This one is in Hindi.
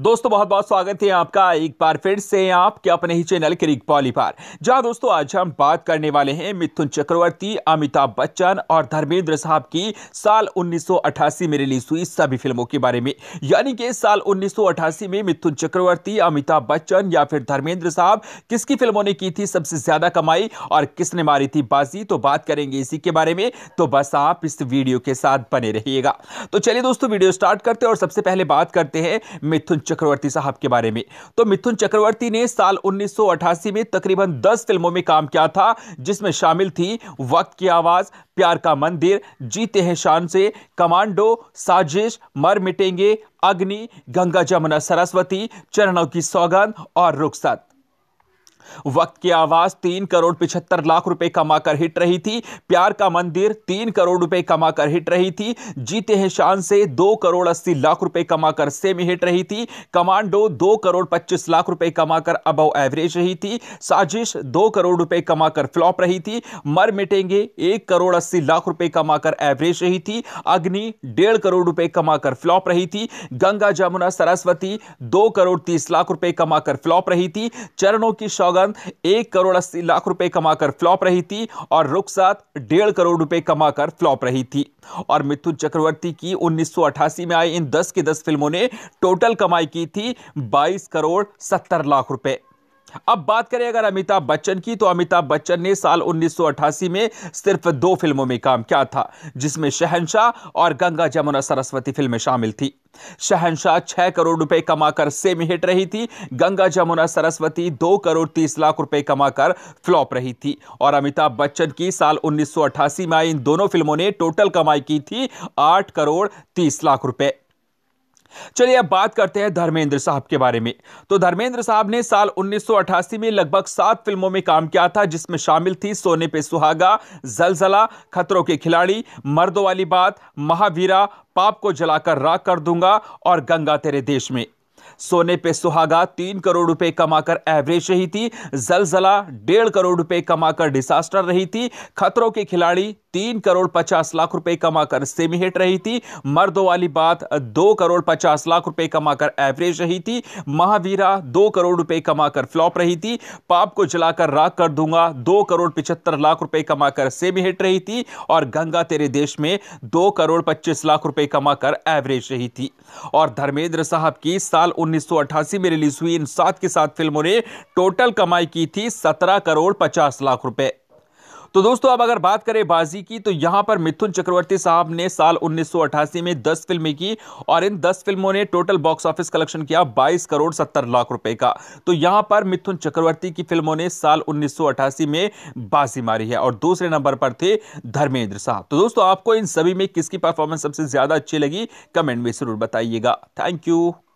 दोस्तों बहुत बहुत स्वागत है आपका एक बार फिर से आपके अपने ही चैनल क्रिक पॉली पर जहाँ दोस्तों आज हम बात करने वाले हैं मिथुन चक्रवर्ती अमिताभ बच्चन और धर्मेंद्र साहब की साल 1988 में रिलीज हुई सभी फिल्मों के बारे में यानी कि साल 1988 में मिथुन चक्रवर्ती अमिताभ बच्चन या फिर धर्मेंद्र साहब किसकी फिल्मों ने की थी सबसे ज्यादा कमाई और किसने मारी थी बाजी तो बात करेंगे इसी के बारे में तो बस आप इस वीडियो के साथ बने रहिएगा तो चलिए दोस्तों वीडियो स्टार्ट करते हैं और सबसे पहले बात करते हैं मिथुन चक्रवर्ती साहब के बारे में तो मिथुन चक्रवर्ती ने साल 1988 में तकरीबन 10 फिल्मों में काम किया था जिसमें शामिल थी वक्त की आवाज़ प्यार का मंदिर जीते हैं शान से कमांडो साजिश मर मिटेंगे अग्नि गंगा जमुना सरस्वती चरणों की सौगंध और रुखसत वक्त की आवाज तीन करोड़ पिछहत्तर लाख रुपए कमाकर हिट रही थी प्यार का मंदिर तीन करोड़ रुपए कमाकर हिट रही थी जीते हैं शान से दो करोड़ अस्सी लाख रुपए कमाकर सेमी हिट रही थी कमांडो दो करोड़ पच्चीस लाख रुपए कमाकर अब एवरेज रही थी साजिश दो करोड़ रुपए कमाकर फ्लॉप रही थी मर मिटेंगे एक करोड़ अस्सी लाख रुपए कमाकर एवरेज रही थी अग्नि डेढ़ करोड़ रुपए कमाकर फ्लॉप रही थी गंगा जमुना सरस्वती दो करोड़ तीस लाख रुपए कमाकर फ्लॉप रही थी चरणों की शौगन फिल्म एक करोड़ अस्सी लाख रुपए कमाकर फ्लॉप रही थी और रुखसात डेढ़ करोड़ रुपए कमाकर फ्लॉप रही थी और मिथुन चक्रवर्ती की 1988 में आई इन 10 की 10 फिल्मों ने टोटल कमाई की थी 22 करोड़ 70 लाख रुपए अब बात करें अगर अमिताभ बच्चन की तो अमिताभ बच्चन ने साल 1988 में सिर्फ दो फिल्मों में काम किया था जिसमें शहनशाह और गंगा जमुना सरस्वती फिल्में शामिल थी शहनशाह छह करोड़ रुपए कमाकर सेमी हिट रही थी गंगा जमुना सरस्वती दो करोड़ तीस लाख रुपए कमाकर फ्लॉप रही थी और अमिताभ बच्चन की साल 1988 में आई इन दोनों फिल्मों ने टोटल कमाई की थी आठ करोड़ तीस लाख रुपए चलिए अब बात करते हैं धर्मेंद्र साहब के बारे में तो धर्मेंद्र साहब ने साल 1988 में लगभग सात फिल्मों में काम किया था जिसमें शामिल थी सोने पे सुहागा जलजला खतरों के खिलाड़ी मर्दों वाली बात महावीरा पाप को जलाकर राख कर दूंगा और गंगा तेरे देश में सोने पे सुहागा तीन करोड़ रुपए कमाकर एवरेज रही थी जलजला डेढ़ करोड़ रुपए कमाकर डिसास्टर रही थी खतरों के खिलाड़ी तीन करोड़ पचास लाख रुपए कमाकर सेमी हिट रही थी मर्दों वाली बात दो करोड़ पचास लाख रुपए कमाकर एवरेज रही थी महावीरा दो करोड़ रुपए कमाकर फ्लॉप रही थी पाप को जलाकर राख कर दूंगा दो करोड़ पिछहत्तर लाख रुपए कमाकर सेमी हिट रही थी और गंगा तेरे देश में दो करोड़ पच्चीस लाख रुपए कमाकर एवरेज रही थी और धर्मेंद्र साहब की साल 1988 में रिलीज हुई इन सात के साथ फिल्मों ने टोटल कमाई की थी 17 करोड़ 50 लाख रुपए तो दोस्तों अब अगर बात करें बाजी की तो यहां पर मिथुन चक्रवर्ती साहब ने साल उन्नीस में 10 फिल्में की और इन 10 फिल्मों ने टोटल बॉक्स ऑफिस कलेक्शन किया 22 करोड़ 70 लाख रुपए का तो यहां पर मिथुन चक्रवर्ती की फिल्मों ने साल उन्नीस में बाजी मारी है और दूसरे नंबर पर थे धर्मेंद्र साहब तो दोस्तों आपको इन सभी में किसकी परफॉर्मेंस सबसे ज्यादा अच्छी लगी कमेंट में जरूर बताइएगा थैंक यू